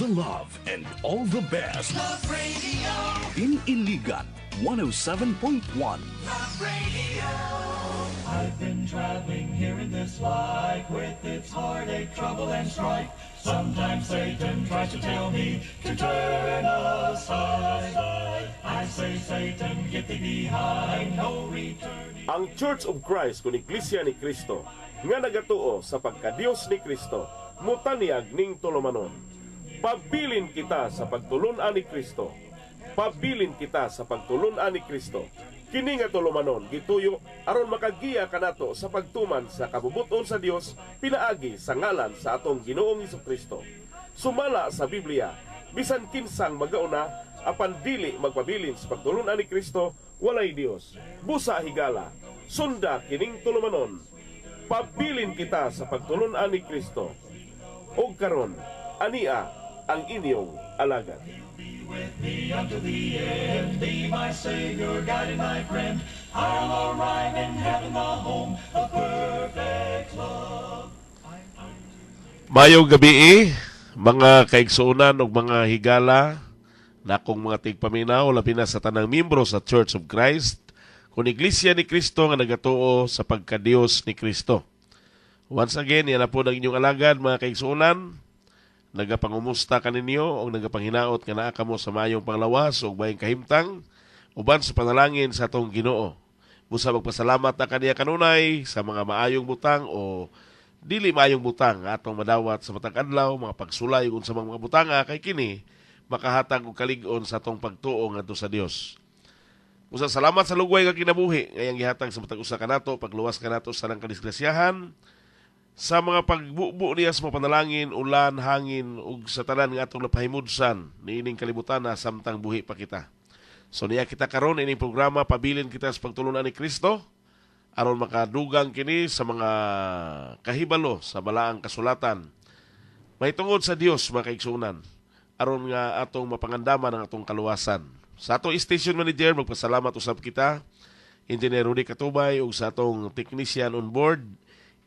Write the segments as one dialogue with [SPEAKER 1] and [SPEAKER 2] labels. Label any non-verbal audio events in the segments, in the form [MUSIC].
[SPEAKER 1] the love and all the best. Love Radio. In Iligan, 107.1. Love Radio. I've been traveling here in this life with its heartache, trouble, and strife. Sometimes Satan tries to tell me to turn aside. I say, Satan, get thee behind, no return. Ang Church of Christ kung Iglesia ni Cristo, nga nagatuo sa pagkadiyos ni Kristo mutaniag ning tulumanon Pabilin kita sa pagtulunan ni Kristo. Pabilin kita sa pagtulunan ni Kristo. Kini nga tulumanon gituyo aron makagiya kanato sa pagtuman sa kabubuton sa Dios pinaagi sa ngalan sa atong Ginoong Kristo. Sumala sa Biblia bisan kinsang magauna apan dili magpabilin sa pagtulunan ni Kristo walay Dios. Busa higala sunda kining tulumanon. Pabilin kita sa pagtulunan ni Kristo. Og karon ania ang inyong alagad. With Mayong gabi, mga kaigsuunan o mga higala na akong mga tigpaminaw labi na sa tanang miyembro sa Church of Christ kung iglesia ni Kristo nga nagatuo sa pagkadiyos ni Kristo. Once again, yan na po ang inyong alagad mga kaigsuunan nagapangumusta ka ninyo o nagapanghinaot nga naa kamo sa mayong panglawas o bayang kahimtang uban sa panalangin sa atong Ginoo. Busa magpasalamat na kaniya kanunay sa mga maayong butang o dili maayong butang atong madawat sa matag adlaw mga pagsulay ug sa mga butanga kay kini makahatag og kalig-on sa atong pagtuo ngadto sa Dios. Usa salamat sa lugway nga kinabuhi ngayang gihatag sa matag usa kanato pagluwas kanato sa nang kadisgrasyahan sa mga pagbubo niya sa panalangin, ulan, hangin, ug sa tanan nga atong napahimudsan niining kalibutan na samtang buhi pa kita. So niya kita karon ini programa pabilin kita sa pagtulunan ni Kristo aron makadugang kini sa mga kahibalo sa balaang kasulatan. May tungod sa Dios mga kaigsunan aron nga atong mapangandaman ang atong kaluwasan. Sa atong station manager magpasalamat usab kita Engineer Rudy Katubay ug sa atong technician on board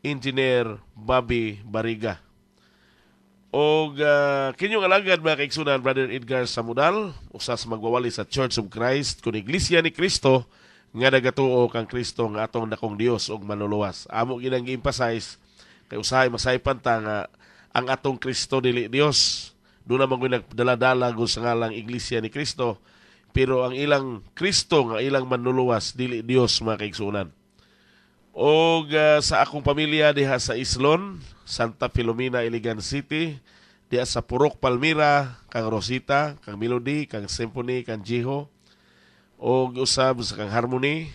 [SPEAKER 1] Engineer Bobby Bariga. O uh, ah, kinyong alagad mga kaigsunan, Brother Edgar Samudal, usas magwawali sa Church of Christ, kung Iglesia ni Kristo, nga nagatuo kang Kristo nga atong dakong Dios og manuluwas. Amo ginang emphasize kay usahay masay panta nga ang atong Kristo dili Dios. Do na mangoy nagdala-dala gud sa ngalang iglesia ni Kristo, pero ang ilang Kristo nga ilang manluluwas dili Dios mga kaigsunan o uh, ah, sa akong pamilya diha sa Islon, Santa Filomena, Iligan City, diha sa Purok, Palmira, kang Rosita, kang Melody, kang Symphony, kang Jiho, o usab sa kang Harmony,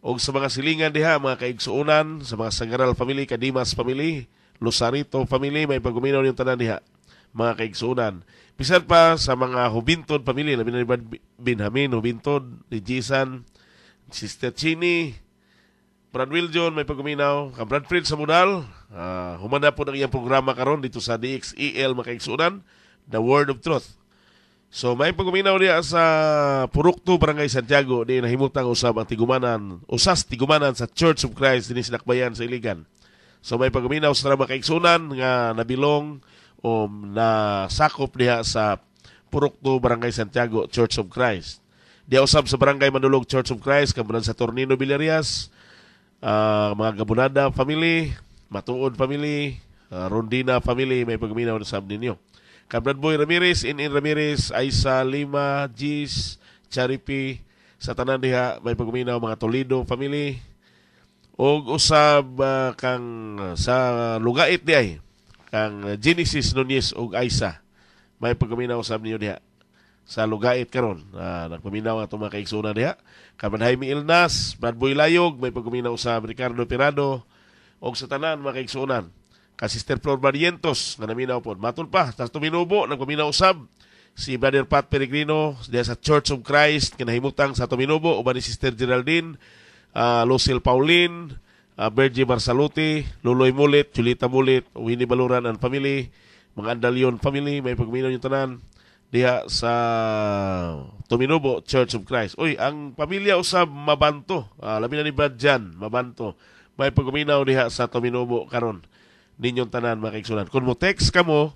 [SPEAKER 1] o sa mga silingan diha, mga kaigsuunan, sa mga Sangaral Family, Kadimas Family, Lusarito Family, may paguminaw yung tanan diha, mga kaigsuunan. Bisan pa sa mga Hubintod Family, labi na ni Binhamin, Hubintod, ni Jisan, Sister Chini, Brad Wiljon, may paguminaw. Ka Brad Fritz sa Munal. Uh, humanda po ng iyang programa karon dito sa DXEL Makaigsunan, The Word of Truth. So may paguminaw niya sa Purukto, Barangay Santiago, di nahimutang usab ang tigumanan, usas tigumanan sa Church of Christ din sinakbayan sa Iligan. So may paguminaw sa Makaigsunan nga nabilong o na sakop niya sa Purukto, Barangay Santiago, Church of Christ. Di usab sa Barangay Manulog Church of Christ, kamunan sa Tornino Villarias, uh, mga Gabunada family, Matuod family, uh, Rondina family, may pagminaw na sab ninyo. Kabran Boy Ramirez, In In Ramirez, Aisa Lima, Gis, Charipi, sa tanan diha may pagminaw mga Toledo family og usab uh, kang sa lugait di ay kang Genesis Nunez og Aisa may pagminaw usab niyo diha sa lugait karon na ah, nagpaminaw ato mga kaigsuna diha kaman Jaime Ilnas Bad Boy Layog may pagpaminaw sa Ricardo Pirado og sa tanan mga kaigsunan ka Sister Flor Barrientos nga naminaw pod matul pa tas tuminubo nagpaminaw usab si Brother Pat Peregrino diha sa Church of Christ nga sa tuminubo uban ni Sister Geraldine uh, Lucille Pauline uh, ah, Bergie Marsaluti Luloy Mulit Julita Mulit Winnie Baluran and family mga Andalion family may pagminaw yung tanan diha sa Tuminubo Church of Christ. Uy, ang pamilya usab mabanto. Ah, labi na ni Brad Jan, mabanto. May pagkuminaw diha sa Tuminubo karon. Ninyong tanan mga kaigsunan. Kung mo text ka mo,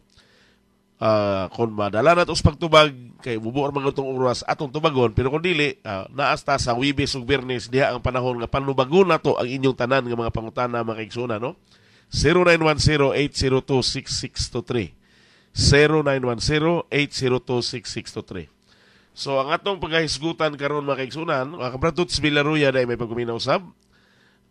[SPEAKER 1] uh, kung madala na os pagtubag, kay bubuor mga itong oras atong tubagon, pero kung dili, uh, naasta sa Wibes ug Bernes diha ang panahon nga panubagon na to ang inyong tanan nga mga pangutana mga No? 0910 802 0910-802-6623. So ang atong pagkahisgutan karon mga kaigsunan, mga kabratuts Villaruya na may pagkuminaw sab,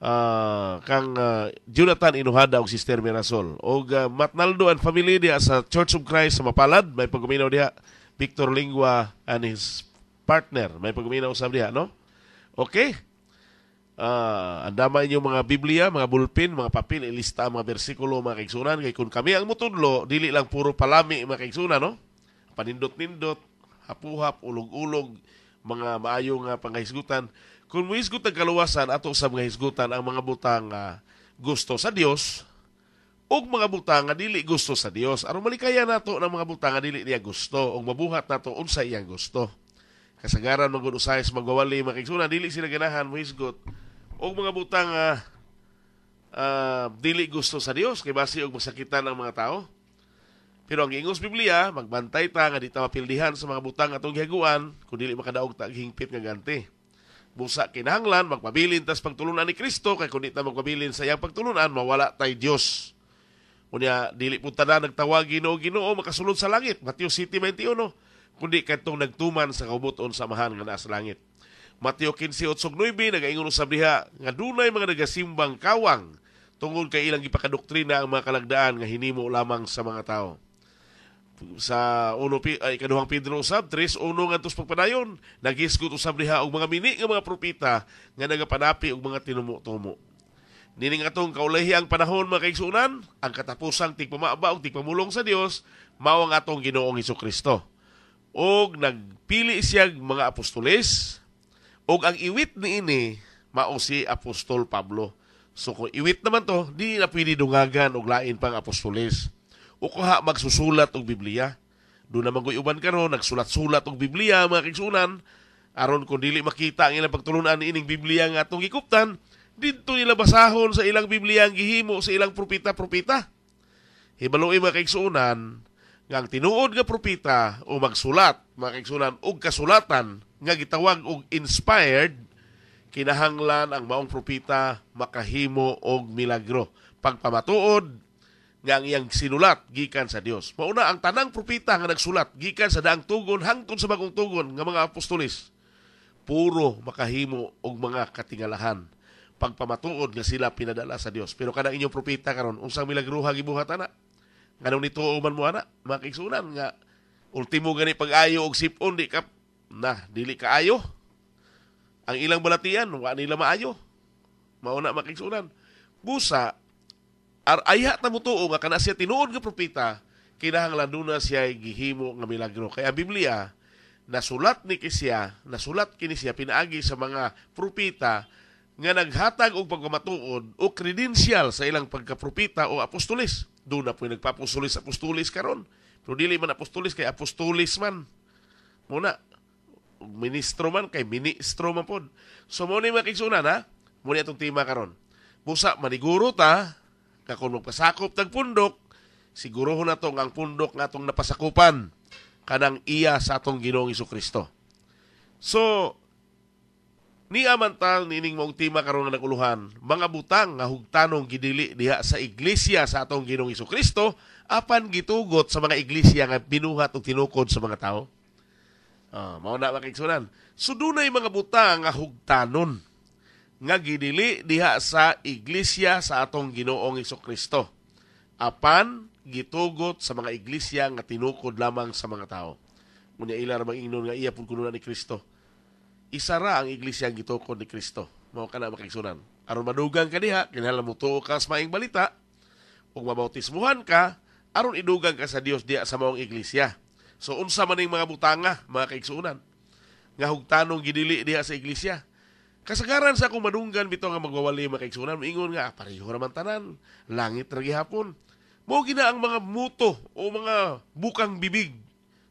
[SPEAKER 1] uh, ah, kang uh, Jonathan Inuhada og Sister Mirasol. O uh, ah, Matnaldo and family diya sa Church of Christ sa Mapalad, may pagkuminaw diya Victor Lingua and his partner. May pagkuminaw sab diya, no? Okay? Uh, ah, ang damay mga Biblia, mga bulpin, mga papel, ilista mga bersikulo, mga kaigsunan. Kaya kung kami ang mutudlo, dili lang puro palami mga kaigsunan, no? Panindot-nindot, hapuhap, ulog-ulog, mga maayong uh, pangahisgutan. Kung muhisgot ang kaluwasan, ato sa mga hisgutan ang mga butang uh, gusto sa Dios, o mga butang dili gusto sa Dios. Aron malikaya nato ng mga butang dili niya gusto, o mabuhat nato unsa iyang gusto. Kasagaran mag usay sa magwawali, mga dili sila ganahan, muhisgot o mga butang uh, uh, dili gusto sa Dios kay base og masakitan ang mga tao. Pero ang ingos Biblia, magbantay ta nga dita mapildihan sa mga butang atong gihaguan kun dili makadaog ta hingpit nga ganti. Busa kinahanglan magpabilin tas pagtulunan ni Kristo kay kun di ta magpabilin sa iyang pagtulunan mawala tay Dios. Unya dili pud ta nagtawag Ginoo Ginoo makasulod sa langit. Mateo City 21 kundi kadtong nagtuman sa kaubuton sa amahan nga nasa langit. Mateo 15:8-9 nagaingon sa diha nga dunay mga nagasimbang kawang tungod kay ilang gipakadoktrina ang mga kalagdaan nga hinimo lamang sa mga tao. Sa uno ay kaduhang Pedro usab 3 uno nga tus pagpadayon nagisgot usab diha og mga mini nga mga propeta nga nagapanapi og mga tinumo-tumo. Nining atong kaulahi ang panahon mga kaigsunan, ang katapusang tigpamaaba o tigpamulong sa Dios mao ang atong Ginoong Kristo. Og nagpili siyag mga apostoles, ug ang iwit ni ini mao si Apostol Pablo. So kung iwit naman to, di na pwede dungagan og lain pang apostoles. O kuha magsusulat og Biblia. Do na maguyuban karon nagsulat-sulat og Biblia mga kigsunan aron kung dili makita ang ilang pagtulunan ining Biblia nga atong gikuptan, didto nila basahon sa ilang Biblia ang gihimo sa ilang propita-propita. Hibaloy eh, mga kaigsoonan, nga ang tinuod nga propita o magsulat, makigsulan og kasulatan nga gitawag og inspired kinahanglan ang maong propita makahimo og milagro pagpamatuod nga ang iyang sinulat gikan sa Dios. Mauna ang tanang propita nga nagsulat gikan sa daang tugon hangtod sa bagong tugon nga mga apostolis puro makahimo og mga katingalahan pagpamatuod nga sila pinadala sa Dios. Pero kanang inyong propita karon unsang milagruha gibuhat ana? Nganong nito uman mo ana, makiksunan nga ultimo gani pag-ayo og sipon di ka na dili kaayo. Ang ilang balatian wa nila maayo. Mao na mga Busa ar ayha ta mo nga kana siya tinuod nga propeta kinahanglan duna siya gihimo nga milagro. kay ang Biblia nasulat ni siya, nasulat kini siya pinaagi sa mga propeta nga naghatag og pagkamatuod o kredensyal sa ilang pagkapropita o apostolis. Doon na po yung nagpapostolis apostolis karon. Pero dili man apostolis kay apostolis man. Muna, ministro man kay ministro man pod. So mo ni makigsunan ha. Muna itong tima karon. Busa maniguro ta kakon magpasakop tag pundok siguruho na to ang pundok nga atong napasakupan kanang iya sa atong Ginoong Kristo. So, Ni amantang nining mong tima karon ng uluhan, mga butang nga hugtanong gidili diha sa iglesia sa atong Ginoong Kristo apan gitugot sa mga iglesia nga binuhat og tinukod sa mga tao. Ah, mao na makigsunan. So dunay mga butang nga hugtanon nga gidili diha sa iglesia sa atong Ginoong Kristo apan gitugot sa mga iglesia nga tinukod lamang sa mga tao. Unya ila ra mag-ingnon nga iya pun kuno ni Kristo isara ang iglesia ang gitoko ni Kristo. Mao ka na makigsunan. Aron madugang ka diha, kinahanglan mo tuo ka sa maing balita ug mabautismuhan ka aron idugang ka sa Dios diha sa maong iglesia. So unsa man ning mga butanga, mga kaigsunan nga hugtanong gidili diha sa iglesia. Kasagaran sa akong madunggan bitaw nga magwawali mga kaigsunan, ingon nga ah, pareho ra man tanan, langit ra gihapon. Mao gina ang mga muto o mga bukang bibig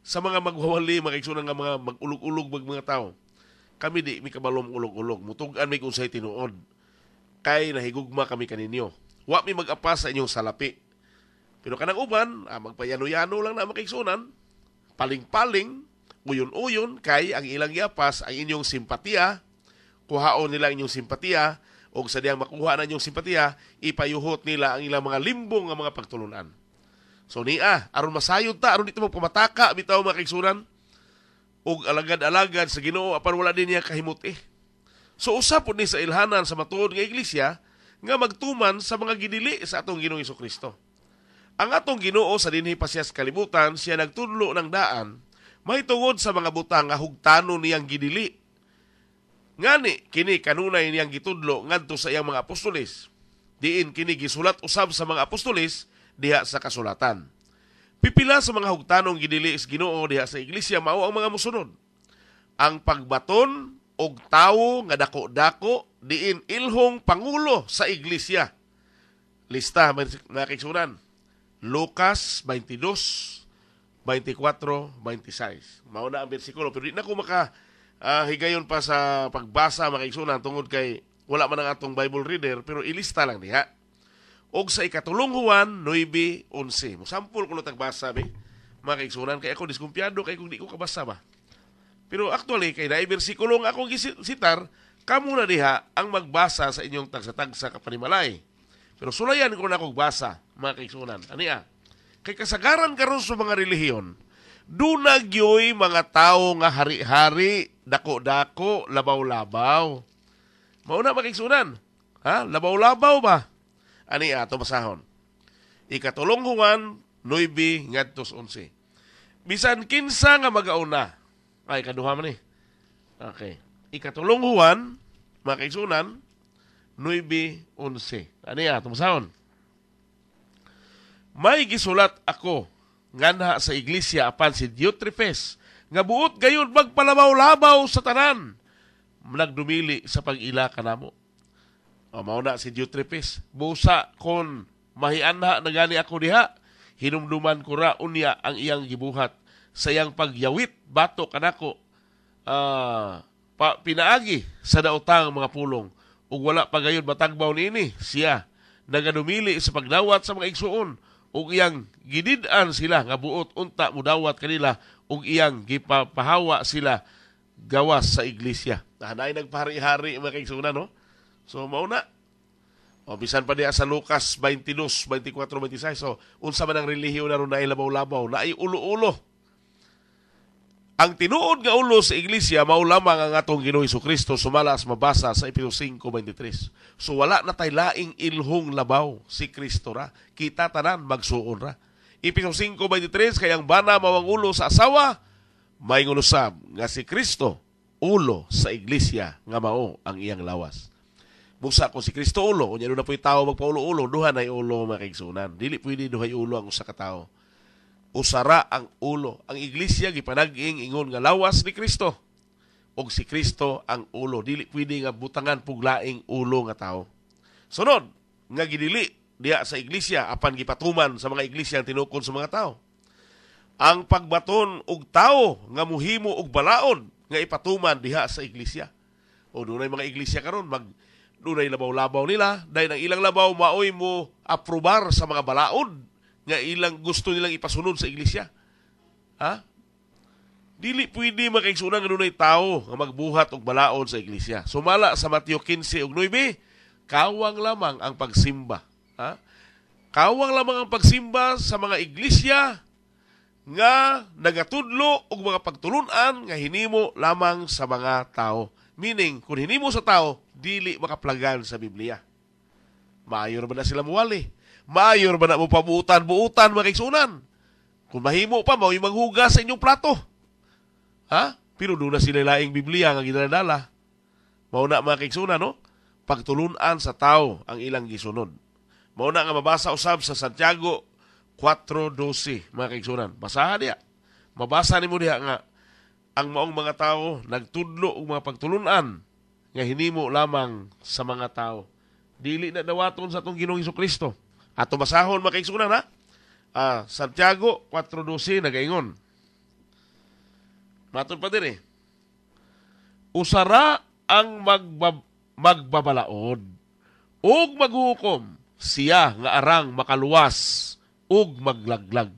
[SPEAKER 1] sa mga magwawali mga kaigsunan nga mga magulog-ulog mga tao kami di mi kabalom ulog-ulog. Mutugan mi kung sa'yo tinuod. Kay nahigugma kami kaninyo. Wa mi mag-apas sa inyong salapi. Pero kanang uban, ah, magpayano-yano lang na makiksunan, paling-paling, uyon-uyon, kay ang ilang yapas, ang inyong simpatiya, kuhaon nila inyong simpatiya, o sa diyang makuha na inyong simpatiya, ipayuhot nila ang ilang mga limbong ang mga pagtulunan. So niya, ah, aron masayod ta, aron dito magpamataka, bitaw mga kiksunan, og alagad-alagad sa Ginoo apan wala din niya kahimuti. Eh. So usa pud ni sa ilhanan sa matuod nga iglesia nga magtuman sa mga gidili sa atong Ginoong Hesus Kristo. Ang atong Ginoo sa dinhi pa siya sa kalibutan siya nagtudlo ng daan may sa mga butang nga hugtanon niyang gidili. Ngani kini kanunay niyang gitudlo ngadto sa iyang mga apostolis. Diin kini gisulat usab sa mga apostolis diha sa kasulatan. Pipila sa mga hugtanong gidili sa Ginoo diha sa iglesia mao ang mga musunod. Ang pagbaton og tawo nga dako-dako diin ilhong pangulo sa iglesia. Lista nakiksunan. Lucas 22 24 26. Mao na ang bersikulo pero di na ko maka uh, higayon pa sa pagbasa makiksunan tungod kay wala man ang atong Bible reader pero ilista lang diha og sa ikatulong Juan 9:11. Musampol ko tagbasa be. Mga kaigsunan, kay ako diskumpiyado kay kung di ko kabasa ba. Pero actually, kay dahil bersikulo nga akong sitar, kamo na diha ang magbasa sa inyong tagsa-tagsa kapanimalay. Pero sulayan ko na akong basa, mga kaigsunan. Ania, ah. kay kasagaran karon sa mga relihiyon, dunagyoy mga tao nga hari-hari, dako-dako, labaw-labaw. Mauna makiksunan. Ha? Labaw-labaw ba? Ani ato basahon. Ikatulong Juan 9 ngadtos 11. Bisan kinsa nga magauna. Ay kaduha man ni. Eh. Okay. Ikatulong Juan makisunan 9 11. Ani ato masahon. May gisulat ako nganha sa iglesia apan si Diotrephes nga buot gayon magpalabaw-labaw sa tanan nagdumili sa pag-ila kanamo o mao na si Jutripis. Busa kon mahianha na gani ako diha. Hinumduman ko ra unya ang iyang gibuhat Sayang pagyawit bato kanako uh, ah, pinaagi sa daotang mga pulong ug wala pa gayon matagbaw niini siya nagadumili sa pagdawat sa mga igsuon ug iyang gidid-an sila nga buot unta mudawat kanila ug iyang gipapahawa sila gawas sa iglesia. Ah, Nahanay nagpahari-hari mga kaigsunan, no? So mao na. O bisan pa niya sa Lucas 22, 24, 26. So unsa man ang relihiyon na na labaw-labaw, na ay ulo-ulo. Ang tinuod nga ulo sa iglesia mao lamang ang atong Ginoo Kristo sumalas mabasa sa Epeso 5:23. So wala na tay laing ilhong labaw si Kristo ra. Kita tanan magsuon ra. Epeso 5:23 kay ang bana mao ang ulo sa asawa may ngulusab nga si Kristo ulo sa iglesia nga mao ang iyang lawas busa ko si Kristo ulo. Kunya doon na po yung tao magpaulo-ulo, duha na yung ulo mga kaigsunan. Dili pwede duhay ulo ang usa ka tao. Usara ang ulo. Ang iglesia gipanaging ingon nga lawas ni Kristo. Og si Kristo ang ulo. Dili pwede nga butangan puglaing ulo nga tao. Sunod, nga gidili diha sa iglesia apan gipatuman sa mga iglesia ang tinukod sa mga tao. Ang pagbaton og tao nga muhimo og balaod nga ipatuman diha sa iglesia. O dunay mga iglesia karon mag Dunay labaw-labaw nila dahil ang ilang labaw maoy mo aprobar sa mga balaod nga ilang gusto nilang ipasunod sa iglesia. Ha? Dili pwede makaigsunan nga dunay tao nga magbuhat og balaod sa iglesia. Sumala sa Mateo 15 ug 9, kawang lamang ang pagsimba. Ha? Kawang lamang ang pagsimba sa mga iglesia nga nagatudlo og mga pagtulunan nga hinimo lamang sa mga tao. Meaning, kung hinimo sa tao, dili makaplagan sa Biblia. Maayo ba na sila muwali? Maayo ba na mo pabuutan-buutan mga kiksunan? Kung mahimo pa, mao maghugas sa inyong plato. Ha? Pero doon na sila laing Biblia nga ginadala. Mauna, na mga kiksunan, no? Pagtulunan sa tao ang ilang gisunod. Mauna nga mabasa usab sa Santiago 4.12, mga kiksunan. Basahan niya. Mabasa ni mo niya nga ang maong mga tao nagtudlo og mga pagtulunan nga hinimo lamang sa mga tao. Dili na dawaton sa atong Ginoong Kristo. At tumasahon makaigsunan ha. Ah, Santiago 4:12 nagaingon. Matod pa dire. Eh. Usara ang magbab magbabalaod ug maghukom siya nga arang makaluwas ug maglaglag.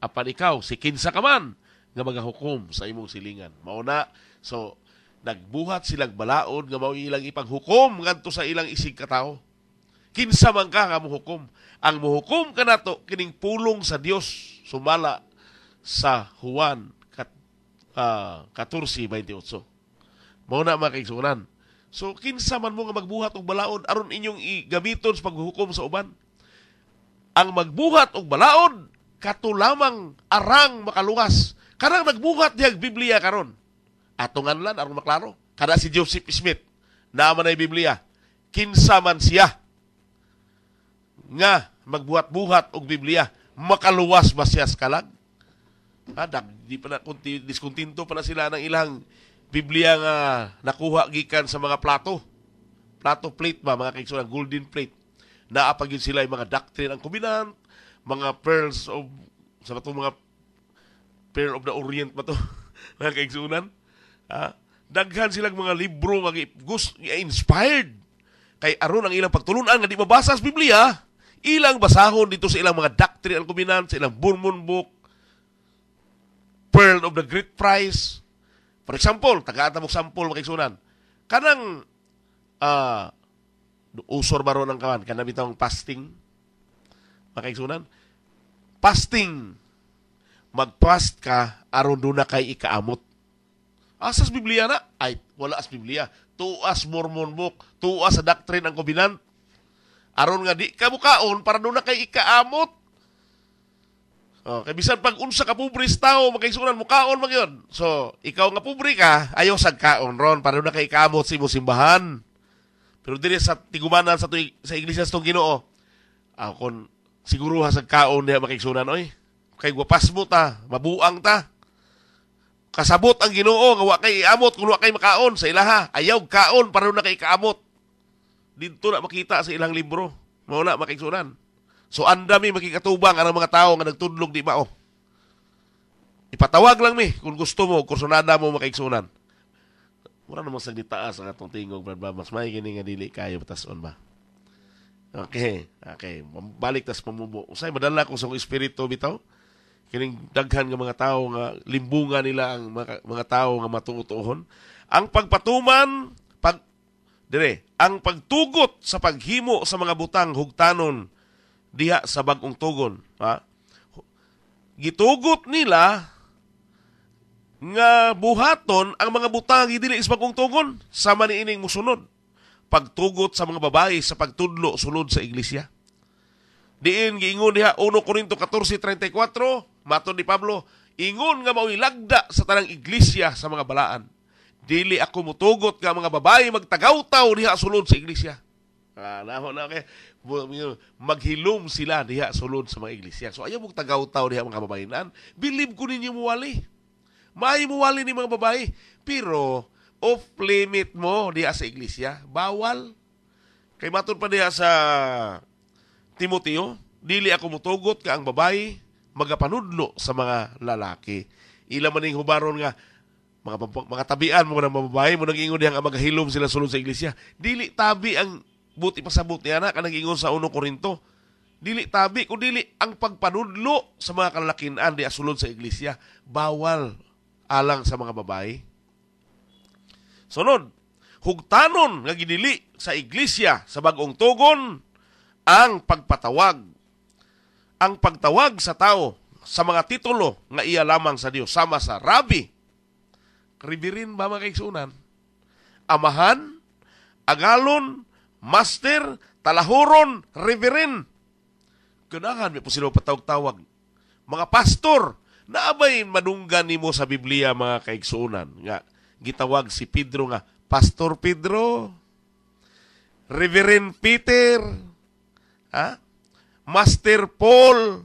[SPEAKER 1] Apan ikaw si kinsa ka man nga magahukom sa imong silingan. Mao na so nagbuhat silang balaod nga mao ilang ipanghukom ngadto sa ilang isig katao. Kinsa man ka nga muhukom? Ang muhukom kanato kining pulong sa Dios sumala sa Juan kat, uh, ah, 14:28. Mao na makigsunan. So kinsa man mo nga magbuhat og balaod aron inyong igamiton sa paghukom sa uban. Ang magbuhat og balaod kato lamang arang makaluwas. Karang nagbuhat diyag Biblia karon atong ano lang, aron maklaro. Kada si Joseph Smith, naman ay Biblia, kinsa man siya nga magbuhat-buhat og Biblia, makaluwas ba siya sa kalag? Ah, di pa na, kunti, diskontinto pa na sila ng ilang Biblia nga nakuha gikan sa mga plato. Plato plate ba, mga kaigsunan, golden plate. na apagin sila yung mga doctrine ang covenant, mga pearls of, sa mga pearl of the Orient ba to, [LAUGHS] mga kaigsunan daghan silang mga libro nga gusto inspired kay aron ang ilang pagtulunan nga di mabasa sa Biblia, ilang basahon dito sa ilang mga doctrinal covenant, sa ilang Mormon book, Pearl of the Great Price. For example, tagaata mo sample makiksunan. Kanang uh, usor baro ron kawan? Kanang bitong fasting? Makiksunan? Fasting. Magfast ka aron doon na kay ikaamot. Asas Biblia na? Ay, wala as Biblia. Tuas Mormon book, tuas sa doctrine ang covenant. Aron nga di kabukaon para doon na kay ikaamot. Oh, kay bisan pag unsa ka pubris tao makaisunan mo kaon magyon. So, ikaw nga pobre ka, ayo sad kaon ron para doon na kay ikaamot sa imong simbahan. Pero diri sa tigumanan sa tuig, sa iglesia sa tong Ginoo, ah, kon siguro ha sad kaon niya makaisunan oy. Kay gwapas mo ta, mabuang ta. Kasabot ang Ginoo nga wa kay iamot kung wa kay makaon sa ilaha. Ayaw kaon para na kay kaamot. Dito na makita sa ilang libro. Mao na makigsunan. So andami makikatubang ang mga tawo nga nagtudlog di mao. Oh? Ipatawag lang mi kung gusto mo, kursunada mo makigsunan. Mura namang sagnitaas ang ah, atong tingog, Brad mas May kini nga dili kayo patason ba? Okay, okay. Balik tas pamubo. Usay, madala ko sa espiritu bitaw kining daghan nga mga tao nga limbungan nila ang mga, mga tao nga matuotohon ang pagpatuman pag dire ang pagtugot sa paghimo sa mga butang hugtanon diha sa bagong tugon ha gitugot nila nga buhaton ang mga butang gidili sa bagong tugon sa maniining musunod pagtugot sa mga babae sa pagtudlo sulod sa iglesia diin giingon diha 1 Corinto 14:34 Mato ni Pablo, ingon nga mao'y lagda sa tanang iglesia sa mga balaan. Dili ako mutugot nga mga babae magtagaw-taw diha sulod sa iglesia. Ah, naho na kay maghilom sila diha sulod sa mga iglesia. So ayaw mo tagaw-taw diha mga babae nan. Believe ko ninyo muwali. May muwali ni mga babae. Pero off limit mo diha sa iglesia, bawal. Kay matud pa diha sa Timoteo, dili ako mutugot ka ang babae magapanudlo sa mga lalaki. Ila man ning hubaron nga mga mga tabian mo nang mga mo nang ingon nga magahilom sila sulod sa iglesia. Dili tabi ang buti pasabot ni anak kanang ingon sa 1 Korinto. Dili tabi kun dili ang pagpanudlo sa mga kalalakian di sulod sa iglesia bawal alang sa mga babae. Sunod, hugtanon nga gidili sa iglesia sa bagong tugon ang pagpatawag ang pagtawag sa tao sa mga titulo nga iya lamang sa Dios sama sa Rabbi. Ribirin ba mga kaigsunan? Amahan, agalon, master, talahuron, ribirin. Kunahan, may po patawag-tawag. Mga pastor, naabay manunggan nimo sa Biblia mga kaigsunan nga gitawag si Pedro nga Pastor Pedro Reverend Peter ha Master Paul.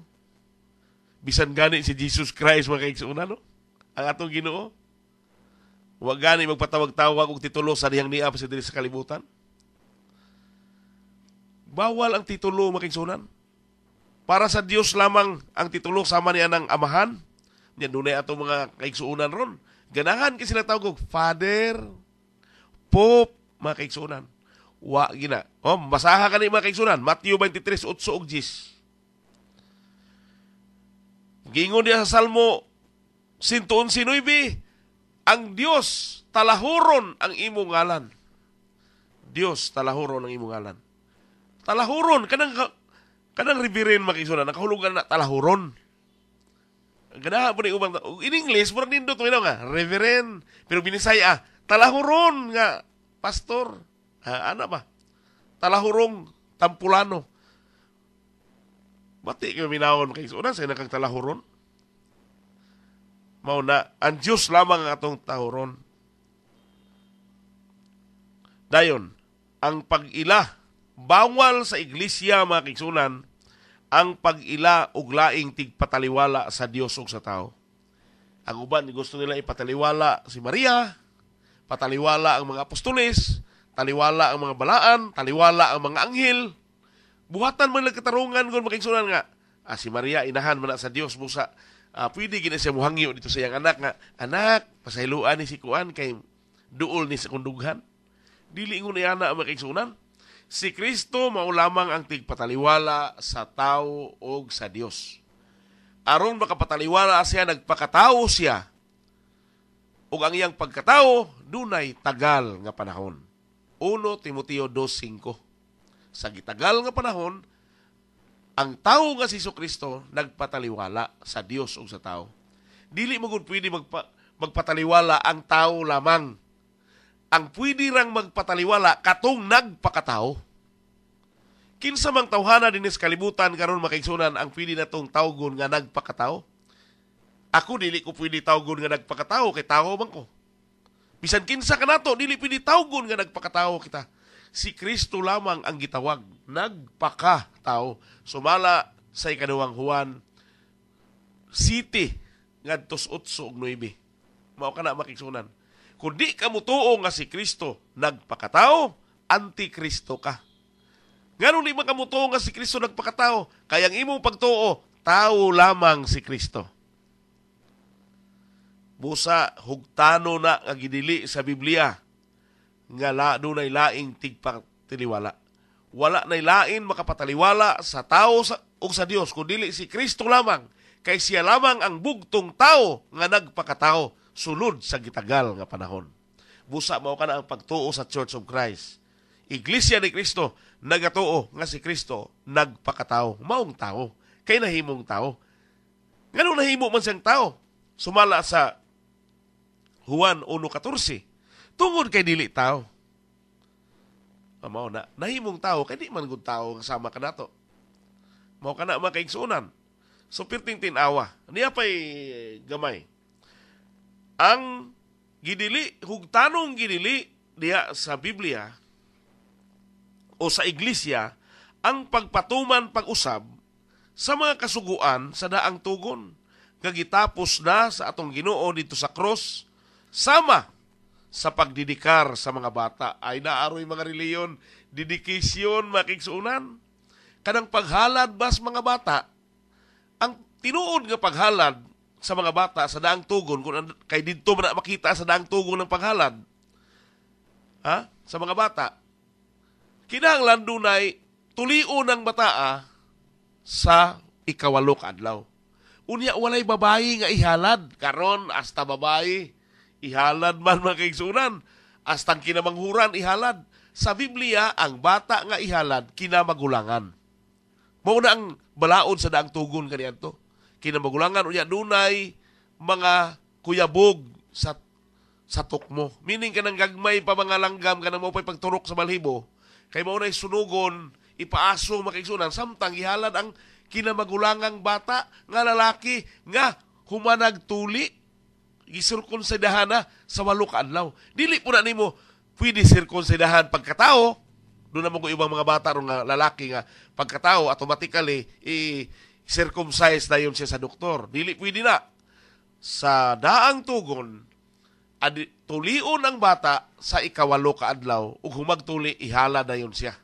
[SPEAKER 1] Bisan gani si Jesus Christ mga kaigsuuna no? Ang atong Ginoo. Wa gani magpatawag-tawag og titulo sa dihang niya sa diri sa kalibutan. Bawal ang titulo mga kaigsuunan. Para sa Dios lamang ang titulo sama niya ng amahan. Niya dunay ato mga kaigsuunan ron. Ganahan kasi sila tawag og Father, Pope, mga kaigsuunan Wa gina. Oh, masaha ka ni mga kaigsunan. Matthew 23, 8 ug 10. Gingon niya sa Salmo 119, ang Dios talahuron ang imong ngalan. Dios talahuron ang imong ngalan. Talahuron kanang kanang ribirin makisunan nakahulugan na talahuron. Ganahan po ni ubang in English murag nindot mo nga reverend pero binisaya ah, talahuron nga pastor uh, ano ba? Talahurong Tampulano. Bati kayo minawon kay una sa nakang talahuron. Mao na ang Dios lamang ang atong tahuron. Dayon, ang pag-ila bawal sa iglesia mga kigsunan ang pag-ila og laing tigpataliwala sa Dios ug sa tao. Ang uban gusto nila ipataliwala si Maria, pataliwala ang mga apostoles, Taliwala ang mga balaan, taliwala ang mga anghel. Buhatan man katarungan kung makingsunan nga. Ah, si Maria, inahan man sa Dios busa. Ah, pwede gina siya muhangyo dito sa iyang anak nga. Anak, pasailuan ni si Kuan kay duol ni sa kundughan. Dili ngon iyana ang makingsunan. Si Kristo maulamang ang tigpataliwala sa tao og sa Dios. Aron makapataliwala siya, nagpakatao siya. Ug ang iyang pagkatao dunay tagal nga panahon. 1 Timoteo 2.5 Sa gitagal nga panahon, ang tao nga si Iso Kristo nagpataliwala sa Dios o sa tao. Dili mo gud pwede magpa, magpataliwala ang tao lamang. Ang pwede rang magpataliwala katong nagpakatao. Kinsa mang tawhana dinis kalibutan karon makaigsunan ang pwede natong tawgon nga nagpakatao? Ako dili ko pwede tawgon nga nagpakatao kay tao man ko. Bisan kinsa ka nato, dili tawgon nga nagpakatawo kita. Si Kristo lamang ang gitawag nagpakatawo. Sumala sa ikaduhang Juan City ngadtos tusutso og 9. Mao kana makigsunan. Kun di ka tuo nga si Kristo nagpakatawo, antikristo ka. Ngano di man ka mutuo nga si Kristo nagpakatawo, kay ang imong pagtuo, tao lamang si Kristo busa hugtano na nga gidili sa Biblia nga la, dunay laing tigpatiliwala. Wala nay lain makapataliwala sa tao sa, o sa Dios kun dili si Kristo lamang kay siya lamang ang bugtong tao nga nagpakatao sulod sa gitagal nga panahon. Busa mao kana ang pagtuo sa Church of Christ. Iglesia ni Kristo nagatuo nga si Kristo nagpakatao, maong tao, kay nahimong tao. Ganun nahimo man siyang tao, sumala sa Juan 1.14. Tungod kay dili tao. Mao na, nahimong tao, kay di man gud tao ang sama ka nato. Mao ka na makaigsunan. So, pirting tinawa. Niya pa'y eh, gamay. Ang gidili, hugtanong gidili diya sa Biblia o sa iglesia ang pagpatuman pag-usab sa mga kasuguan sa daang tugon nga gitapos na sa atong Ginoo dito sa cross Sama sa pagdidikar sa mga bata ay naaroy mga reliyon, dedication, makiksunan. Kadang paghalad bas mga bata, ang tinuod nga paghalad sa mga bata sa daang tugon, kung kay dito man makita sa daang tugon ng paghalad, ha? sa mga bata, kinahanglan dunay tulion ng bataa sa ikawalo kadlaw. Unya walay babayi nga ihalad karon hasta babayi Ihalad man mga kaigsunan. Astang kinamanghuran, ihalad. Sa Biblia, ang bata nga ihalad, kinamagulangan. Mauna ang balaod sa daang tugon kaniadto. Kinamagulangan, unya dunay mga kuyabog sa sa tukmo. Meaning kanang gagmay pa mga langgam kanang mo pay pagturok sa malhibo, kay mao nay sunugon ipaaso makaigsunan samtang ihalad ang kinamagulangang bata nga lalaki nga humanag tuli gisirkonsidahan na sa walo ka adlaw. Dili po na nimo pwede sirkonsidahan pagkatao doon na mga ibang mga bata o nga lalaki nga pagkatao automatically i circumcise na yon siya sa doktor. Dili pwede na. Sa daang tugon, adi, tulion ang bata sa ikawalo ka adlaw ug humagtuli ihala na yon siya.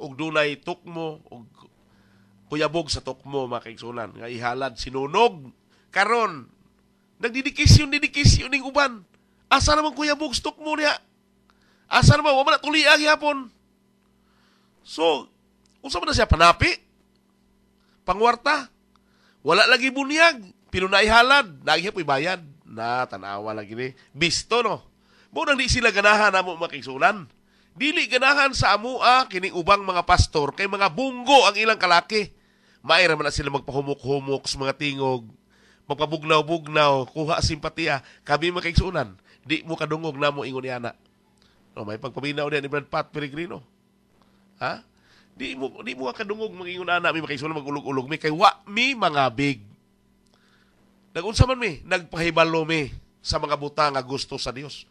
[SPEAKER 1] Ug dunay tukmo ug kuyabog sa tukmo mga nga ihalad sinunog karon Nagdidikisyon-didikisyon ning uban. Asa naman kuya Bog, stock mo niya. Asa naman, wala na tuli ang hapon. So, unsa man na siya, panapi? Pangwarta? Wala lagi bunyag. Pilo na ihalad. Nagiya po'y bayad. Na, tanawa lagi ni. Bisto, no? Mo nang di sila ganahan na mo makisulan. Dili ganahan sa amua ah, kining ubang mga pastor kay mga bunggo ang ilang kalaki. Maira man na sila magpahumok-humok sa mga tingog magpabugnaw-bugnaw, kuha simpatiya, kami makiksunan, di mo kadungog na mo ingon yana. No, may pagpaminaw din ni Brad Pat Peregrino. Ha? Di mo di mo kadungog mangingon ana mi makiksunan magulog-ulog mi kay wa mi mga big. Nagunsa man mi, nagpahibalo mi sa mga butang nga gusto sa Dios.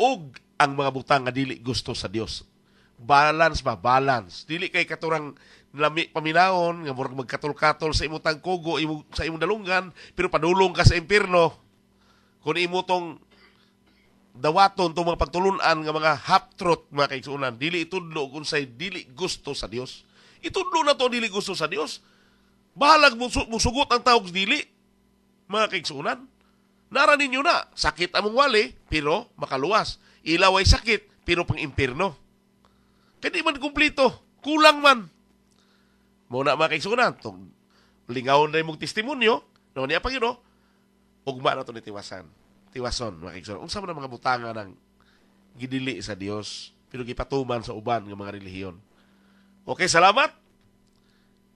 [SPEAKER 1] Og ang mga butang nga dili gusto sa Dios. Balance ba, balance. Dili kay katurang lami paminaon nga murag magkatol-katol sa imong tangkogo imo sa imong dalungan pero padulong ka sa impierno kun imo tong dawaton tong mga pagtulunan nga mga half truth mga kaigsuonan dili itudlo kun say dili gusto sa Dios itudlo na to dili gusto sa Dios bahalag musugot ang tawag dili mga kaigsuonan nara ninyo na sakit among wali pero makaluwas ilaw ay sakit pero pang impierno kani man kumpleto kulang man Muna mga kaigsunan, tong lingaw na imong testimonyo, no niya pa gino, ugma na to ni tiwasan. Tiwason mga kaigsunan. Unsa man ang mga butanga ng gidili sa Dios pero gipatuman sa uban nga mga relihiyon. Okay, salamat.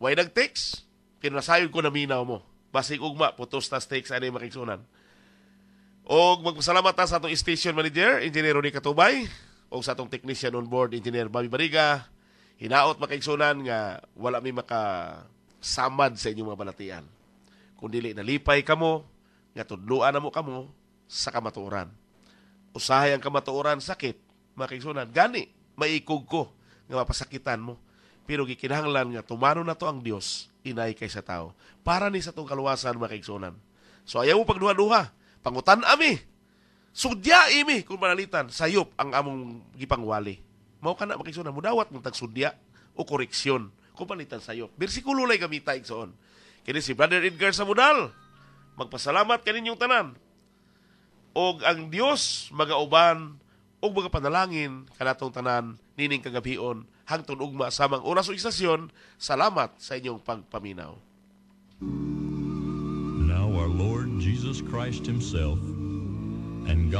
[SPEAKER 1] Way nag-text. Pinasayod ko na minaw mo. Basig ugma, putos na stakes ano yung makiksunan. O magpasalamat sa atong station manager, Engineer Ronnie Katubay, o sa atong technician on board, Engineer Bobby Bariga, Hinaot makaigsunan nga wala mi samad sa inyong mga balatian. Kung dili nalipay kamo, nga tudluan na mo kamo sa kamatuoran. Usahay ang kamatuoran sakit, makaigsunan. Gani, maikog ko nga mapasakitan mo. Pero gikinahanglan nga tumano na to ang Dios inay kay sa tao. Para ni sa tong kaluwasan makaigsunan. So ayaw mo pagduha-duha. Pangutan ami. Sudya imi kung manalitan. Sayop ang among gipangwali mau kana makisunan mudawat mo tag sudya o koreksyon kung panitan sayo. Bersikulo lay gamita igsoon. Kini si Brother Edgar Samudal, magpasalamat kaninyong tanan. Og ang Dios magauban og mga panalangin kanatong tanan nining kagabion hangtod ugma samang oras o istasyon. Salamat sa inyong pagpaminaw. Now our Lord Jesus Christ himself and God